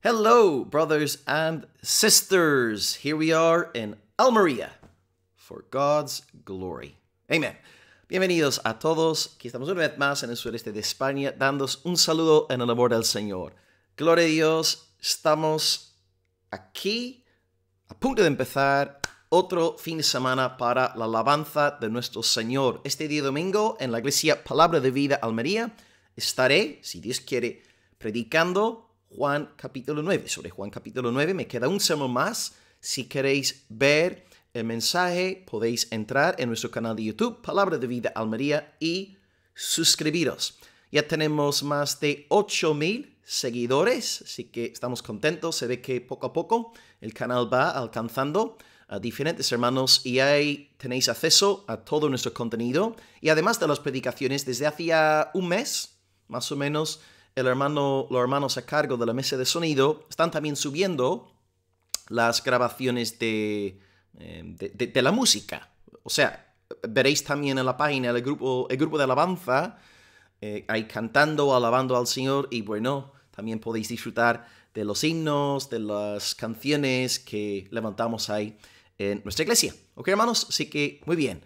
Hello, brothers and sisters. Here we are in Almería for God's glory. Amen. Bienvenidos a todos. Aquí estamos una vez más en el sureste de España, dándos un saludo en el amor del Señor. Gloria a Dios, estamos aquí a punto de empezar otro fin de semana para la alabanza de nuestro Señor. Este día domingo en la iglesia Palabra de Vida Almería estaré, si Dios quiere, predicando Juan capítulo 9. Sobre Juan capítulo 9 me queda un sermón más. Si queréis ver el mensaje, podéis entrar en nuestro canal de YouTube, Palabra de Vida Almería, y suscribiros. Ya tenemos más de 8.000 seguidores, así que estamos contentos. Se ve que poco a poco el canal va alcanzando a diferentes hermanos y ahí tenéis acceso a todo nuestro contenido. Y además de las predicaciones, desde hacía un mes, más o menos, el hermano, los hermanos a cargo de la mesa de sonido están también subiendo las grabaciones de, eh, la música. O sea, veréis también en la página el grupo, el grupo de alabanza eh, ahí cantando, alabando al Señor y bueno, también podéis disfrutar de los himnos, de las canciones que levantamos ahí en nuestra iglesia. ¿Ok, hermanos? Así que, muy bien.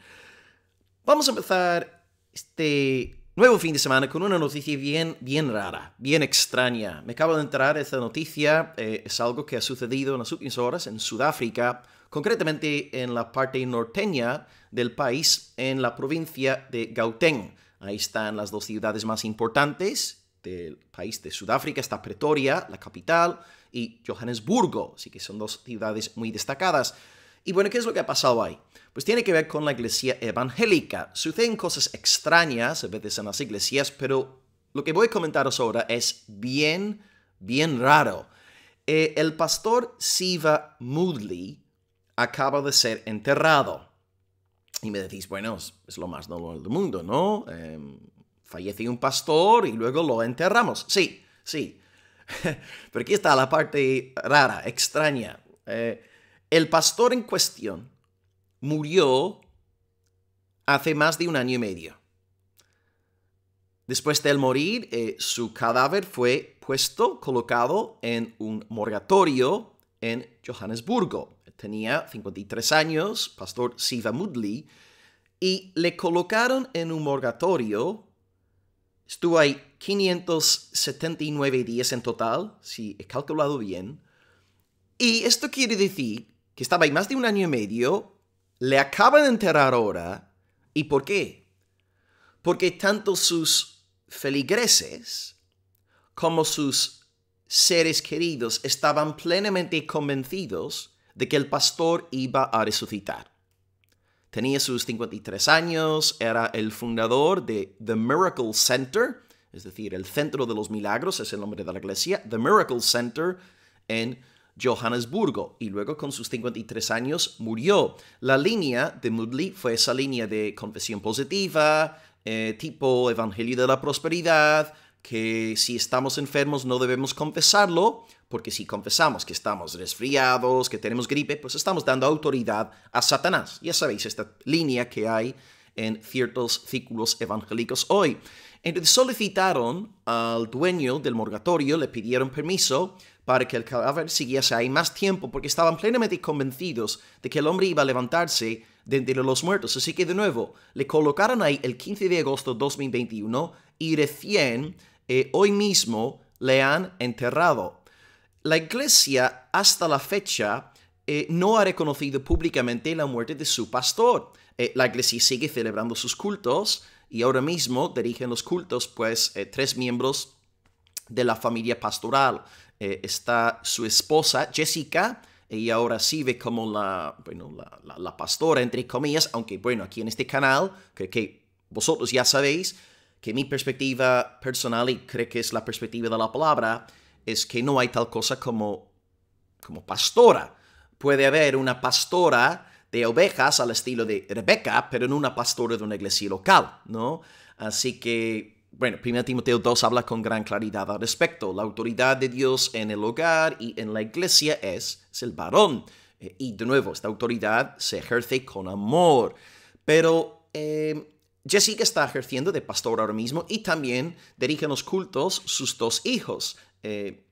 Vamos a empezar este Nuevo fin de semana con una noticia bien, bien rara, bien extraña. Me acabo de enterar esta noticia, eh, es algo que ha sucedido en las últimas horas en Sudáfrica, concretamente en la parte norteña del país, en la provincia de Gauteng. Ahí están las dos ciudades más importantes del país de Sudáfrica, está Pretoria, la capital, y Johannesburgo, así que son dos ciudades muy destacadas. Y bueno, ¿qué es lo que ha pasado ahí? Pues tiene que ver con la iglesia evangélica. Suceden cosas extrañas a veces en las iglesias, pero lo que voy a comentaros ahora es bien, bien raro. Eh, el pastor Siva Moodley acaba de ser enterrado. Y me decís, bueno, es lo más normal del mundo, ¿no? Eh, fallece un pastor y luego lo enterramos. Sí, sí. Pero aquí está la parte rara, extraña. Eh, el pastor en cuestión murió hace más de un año y medio. Después de él morir, eh, su cadáver fue puesto, colocado en un morgatorio en Johannesburgo. Tenía 53 años, pastor Siva Mudli, y le colocaron en un morgatorio. Estuvo ahí 579 días en total, si he calculado bien. Y esto quiere decir que estaba ahí más de un año y medio, le acaban de enterrar ahora. ¿Y por qué? Porque tanto sus feligreses como sus seres queridos estaban plenamente convencidos de que el pastor iba a resucitar. Tenía sus 53 años, era el fundador de The Miracle Center, es decir, el Centro de los Milagros, es el nombre de la iglesia, The Miracle Center en Johannesburgo y luego con sus 53 años murió. La línea de Mudley fue esa línea de confesión positiva, eh, tipo Evangelio de la Prosperidad, que si estamos enfermos no debemos confesarlo, porque si confesamos que estamos resfriados, que tenemos gripe, pues estamos dando autoridad a Satanás. Ya sabéis, esta línea que hay en ciertos círculos evangélicos hoy. Entonces solicitaron al dueño del morgatorio, le pidieron permiso para que el cadáver siguiese ahí más tiempo porque estaban plenamente convencidos de que el hombre iba a levantarse de entre los muertos. Así que de nuevo, le colocaron ahí el 15 de agosto de 2021 y recién eh, hoy mismo le han enterrado. La iglesia hasta la fecha eh, no ha reconocido públicamente la muerte de su pastor. Eh, la iglesia sigue celebrando sus cultos y ahora mismo dirigen los cultos pues tres miembros de la familia pastoral. Eh, está su esposa Jessica, y ahora sí ve como la, bueno, la, pastora, entre comillas, aunque bueno, aquí en este canal, creo que vosotros ya sabéis que mi perspectiva personal, y creo que es la perspectiva de la palabra, es que no hay tal cosa como, como pastora. Puede haber una pastora de ovejas al estilo de Rebeca, pero no una pastora de una iglesia local, ¿no? Así que bueno, 1 Timoteo 2 habla con gran claridad al respecto. La autoridad de Dios en el hogar y en la iglesia es, el varón. Eh, y de nuevo, esta autoridad se ejerce con amor. Pero eh, Jessica está ejerciendo de pastor ahora mismo y también dirige los cultos sus dos hijos. Eh,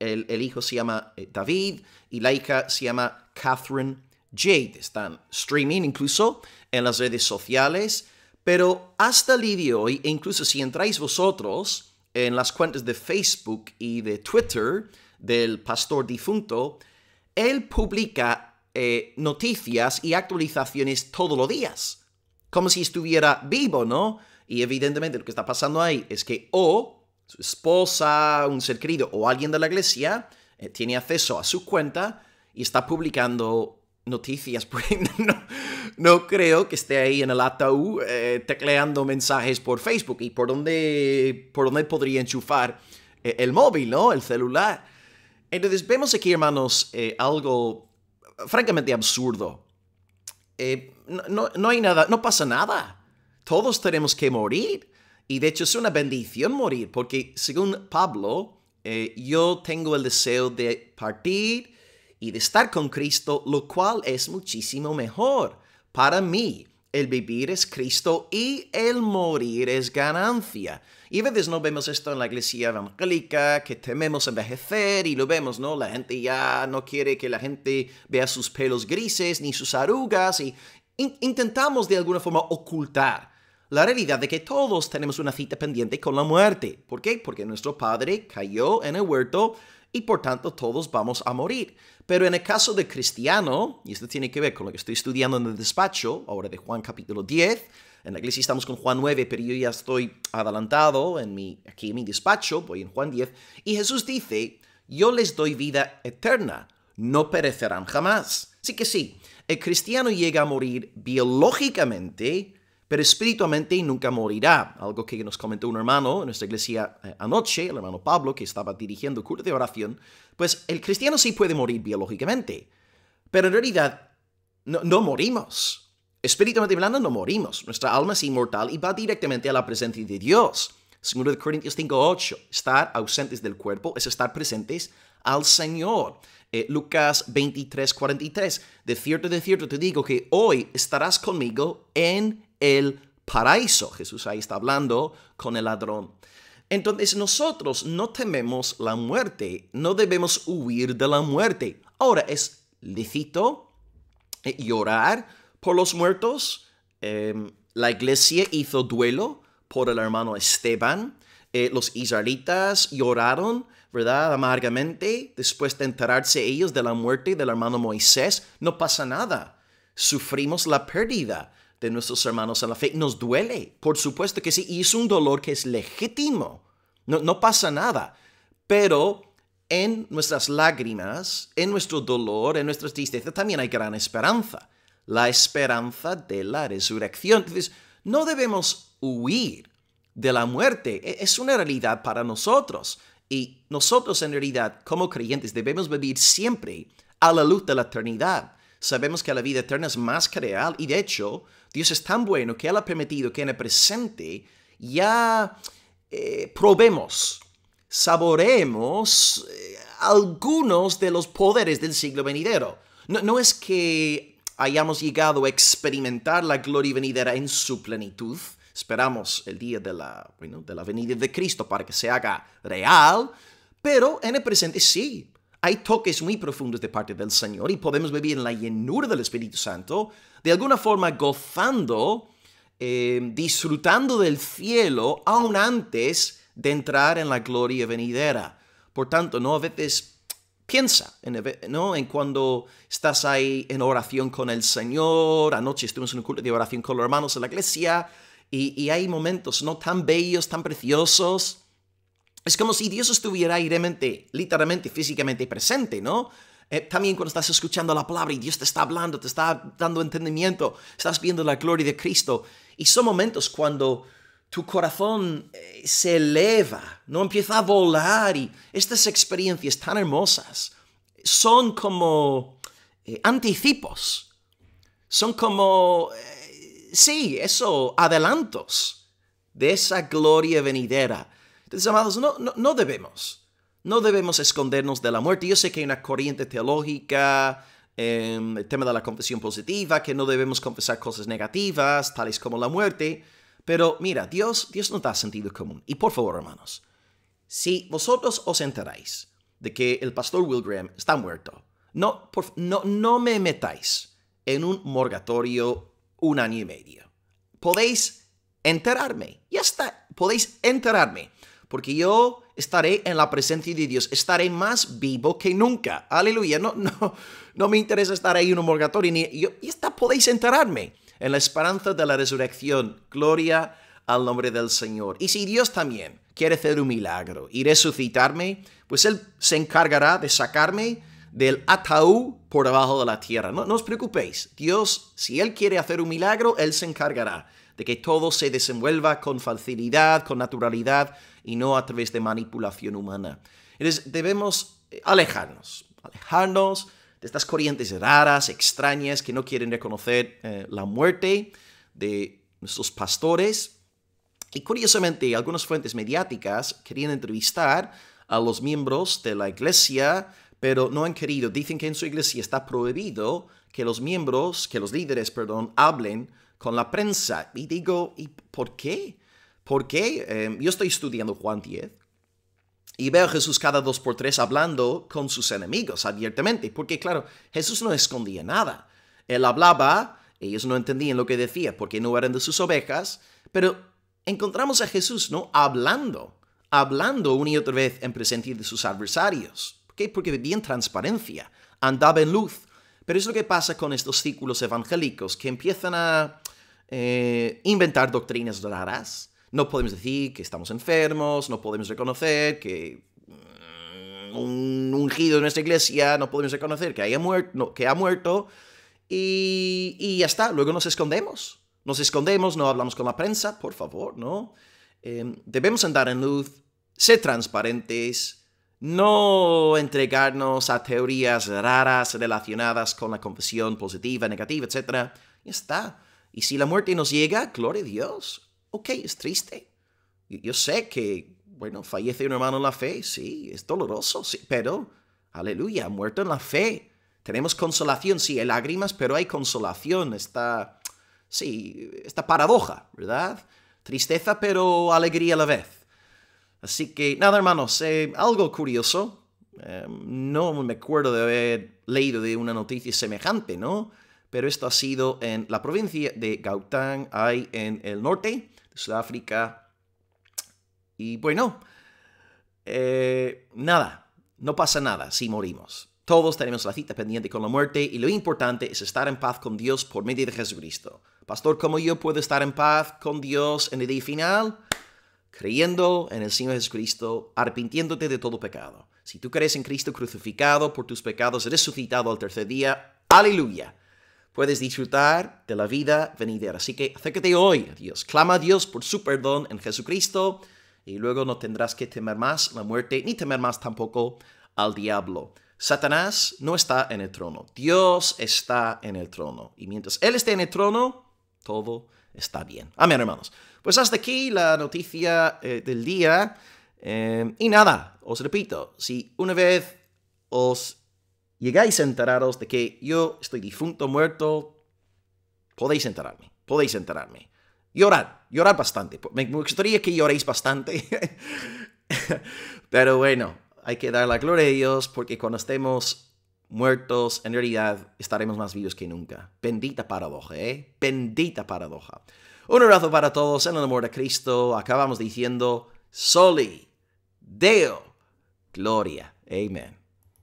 el, el, hijo se llama eh, David y la hija se llama Catherine Jade. Están streaming incluso en las redes sociales. Pero hasta el día de hoy, incluso si entráis vosotros en las cuentas de Facebook y de Twitter del pastor difunto, él publica eh, noticias y actualizaciones todos los días, como si estuviera vivo, ¿no? Y evidentemente lo que está pasando ahí es que o su esposa, un ser querido o alguien de la iglesia eh, tiene acceso a su cuenta y está publicando noticias, pues no, creo que esté ahí en el ataúd eh, tecleando mensajes por Facebook y por dónde, por dónde podría enchufar eh, el móvil, ¿no? El celular. Entonces vemos aquí, hermanos, eh, algo francamente absurdo. No, hay nada, no pasa nada. Todos tenemos que morir. Y de hecho es una bendición morir, porque según Pablo, yo tengo el deseo de partir y de estar con Cristo, lo cual es muchísimo mejor. Para mí, el vivir es Cristo y el morir es ganancia. Y a veces no vemos esto en la iglesia evangélica, que tememos envejecer y lo vemos, ¿no? La gente ya no quiere que la gente vea sus pelos grises ni sus arrugas y intentamos de alguna forma ocultar la realidad de que todos tenemos una cita pendiente con la muerte. ¿Por qué? Porque nuestro padre cayó en el huerto y por tanto todos vamos a morir. Pero en el caso de cristiano, y esto tiene que ver con lo que estoy estudiando en el despacho, ahora de Juan capítulo 10, en la iglesia estamos con Juan 9, pero yo ya estoy adelantado en mi, aquí en mi despacho, voy en Juan 10, y Jesús dice, yo les doy vida eterna, no perecerán jamás. Así que sí, el cristiano llega a morir biológicamente, pero espiritualmente nunca morirá. Algo que nos comentó un hermano en nuestra iglesia eh, anoche, el hermano Pablo, que estaba dirigiendo curso de oración, pues el cristiano sí puede morir biológicamente, pero en realidad no, morimos. Espiritualmente hablando, no morimos. Nuestra alma es inmortal y va directamente a la presencia de Dios. Segundo de Corintios 5.8, estar ausentes del cuerpo es estar presentes al Señor. Eh, Lucas 23, 43. De cierto, de cierto, te digo que hoy estarás conmigo en el paraíso. Jesús ahí está hablando con el ladrón. Entonces nosotros no tememos la muerte, no debemos huir de la muerte. Ahora es lícito eh, llorar por los muertos. Em, la iglesia hizo duelo por el hermano Esteban. Eh, los israelitas lloraron ¿verdad? Amargamente, después de enterarse ellos de la muerte del hermano Moisés, no pasa nada. Sufrimos la pérdida de nuestros hermanos en la fe. Nos duele, por supuesto que sí, y es un dolor que es legítimo. No, no pasa nada. Pero en nuestras lágrimas, en nuestro dolor, en nuestras tristezas, también hay gran esperanza. La esperanza de la resurrección. Entonces, no debemos huir de la muerte. E, es una realidad para nosotros. Y nosotros en realidad, como creyentes, debemos vivir siempre a la luz de la eternidad. Sabemos que la vida eterna es más que real y de hecho Dios es tan bueno que Él ha permitido que en el presente ya eh, probemos, saboreemos eh, algunos de los poderes del siglo venidero. No, no es que hayamos llegado a experimentar la gloria venidera en su plenitud, Esperamos el día de la, de la venida de Cristo para que se haga real, pero en el presente sí. Hay toques muy profundos de parte del Señor y podemos vivir en la llenura del Espíritu Santo, de alguna forma gozando, eh, disfrutando del cielo aún antes de entrar en la gloria venidera. Por tanto, no a veces piensa en, ¿no? en cuando estás ahí en oración con el Señor. Anoche estuvimos en un culto de oración con los hermanos en la iglesia. Y, hay momentos, ¿no? Tan bellos, tan preciosos. Es como si Dios estuviera realmente, literalmente, físicamente presente, ¿no? Eh, también cuando estás escuchando la palabra y Dios te está hablando, te está dando entendimiento, estás viendo la gloria de Cristo. Y son momentos cuando tu corazón eh, se eleva, no empieza a volar y estas experiencias tan hermosas son como eh, anticipos, son como sí, eso, adelantos de esa gloria venidera. Entonces, amados, no, no, debemos, no debemos escondernos de la muerte. Yo sé que hay una corriente teológica, em, el tema de la confesión positiva, que no debemos confesar cosas negativas, tales como la muerte. Pero mira, Dios, Dios nos da sentido común. Y por favor, hermanos, si vosotros os enteráis de que el pastor Will está muerto, no, por, no, no me metáis en un morgatorio un año y medio. Podéis enterarme, ya está, podéis enterarme, porque yo estaré en la presencia de Dios, estaré más vivo que nunca. Aleluya, no, no, no me interesa estar ahí en un morgatorio, ni ya está, podéis enterarme en la esperanza de la resurrección. Gloria al nombre del Señor. Y si Dios también quiere hacer un milagro y resucitarme, pues Él se encargará de sacarme del ataúd por debajo de la tierra. No, os preocupéis, Dios, si Él quiere hacer un milagro, Él se encargará de que todo se desenvuelva con facilidad, con naturalidad y no a través de manipulación humana. Entonces debemos eh, alejarnos, alejarnos de estas corrientes raras, extrañas, que no quieren reconocer eh, la muerte de nuestros pastores. Y curiosamente, algunas fuentes mediáticas querían entrevistar a los miembros de la iglesia pero no han querido. Dicen que en su iglesia está prohibido que los miembros, que los líderes, perdón, hablen con la prensa. Y digo, ¿y por qué? Porque em, yo estoy estudiando Juan 10 y veo a Jesús cada dos por tres hablando con sus enemigos abiertamente, porque claro, Jesús no escondía nada. Él hablaba, ellos no entendían lo que decía porque no eran de sus ovejas, pero encontramos a Jesús, ¿no? Hablando, hablando una y otra vez en presencia de sus adversarios. ¿Qué? Porque vivía en transparencia, andaba en luz. Pero es lo que pasa con estos círculos evangélicos que empiezan a eh, inventar doctrinas raras. No podemos decir que estamos enfermos, no podemos reconocer que mm, un ungido de nuestra iglesia, no podemos reconocer que, haya muerto, que ha muerto. Y, ya está, luego nos escondemos. Nos escondemos, no hablamos con la prensa, por favor, ¿no? Em, debemos andar en luz, ser transparentes, no entregarnos a teorías raras relacionadas con la confesión positiva, negativa, etc. Ya está. Y si la muerte nos llega, gloria a Dios. Ok, es triste. Yo, sé que, bueno, fallece un hermano en la fe, sí, es doloroso, sí, pero, aleluya, muerto en la fe. Tenemos consolación, sí, hay lágrimas, pero hay consolación, Está, sí, esta paradoja, ¿verdad? Tristeza, pero alegría a la vez. Así que nada, hermanos, eh, algo curioso. Em, no me acuerdo de haber leído de una noticia semejante, ¿no? Pero esto ha sido en la provincia de Gauteng, ahí en el norte de Sudáfrica. Y bueno, eh, nada, no pasa nada si morimos. Todos tenemos la cita pendiente con la muerte y lo importante es estar en paz con Dios por medio de Jesucristo. Pastor, como yo puedo estar en paz con Dios en el día final? creyendo en el Señor Jesucristo, arrepintiéndote de todo pecado. Si tú crees en Cristo crucificado por tus pecados, resucitado al tercer día, aleluya. Puedes disfrutar de la vida venidera. Así que acércate hoy a Dios. Clama a Dios por su perdón en Jesucristo y luego no tendrás que temer más la muerte ni temer más tampoco al diablo. Satanás no está en el trono. Dios está en el trono. Y mientras Él esté en el trono, todo está bien. Amén, hermanos. Pues hasta aquí la noticia eh, del día. Em, y nada, os repito, si una vez os llegáis a enteraros de que yo estoy difunto, muerto, podéis enterarme, podéis enterarme. Llorad, llorar bastante. Pues me gustaría que lloréis bastante. Pero bueno, hay que dar la gloria a Dios porque cuando estemos muertos, en realidad estaremos más vivos que nunca. Bendita paradoja, ¿eh? Bendita paradoja. Un abrazo para todos en el amor de Cristo. Acabamos diciendo, soli, deo, gloria. Amén.